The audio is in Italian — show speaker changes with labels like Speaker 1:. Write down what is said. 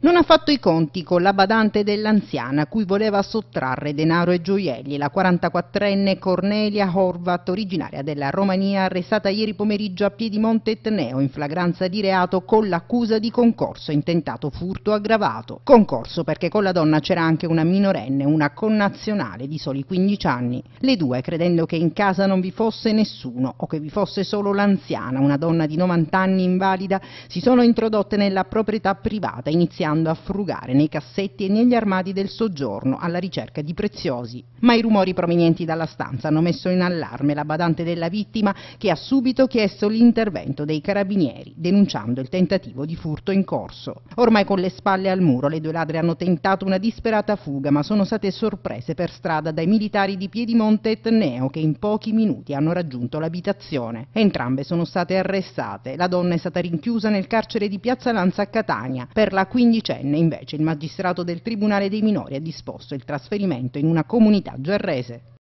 Speaker 1: Non ha fatto i conti con la badante dell'anziana cui voleva sottrarre denaro e gioielli, la 44enne Cornelia Horvat, originaria della Romania, arrestata ieri pomeriggio a Piedimonte Etneo in flagranza di reato con l'accusa di concorso intentato furto aggravato. Concorso perché con la donna c'era anche una minorenne, una connazionale di soli 15 anni. Le due, credendo che in casa non vi fosse nessuno o che vi fosse solo l'anziana, una donna di 90 anni invalida, si sono introdotte nella proprietà privata iniziando iniziando a frugare nei cassetti e negli armadi del soggiorno alla ricerca di preziosi. Ma i rumori provenienti dalla stanza hanno messo in allarme la badante della vittima che ha subito chiesto l'intervento dei carabinieri, denunciando il tentativo di furto in corso. Ormai con le spalle al muro le due ladre hanno tentato una disperata fuga ma sono state sorprese per strada dai militari di Piedimonte Etneo che in pochi minuti hanno raggiunto l'abitazione. Entrambe sono state arrestate. La donna è stata rinchiusa nel carcere di Piazza Lanza a Catania per la 15 quindicenne. Invece il magistrato del Tribunale dei minori ha disposto il trasferimento in una comunità gerrese.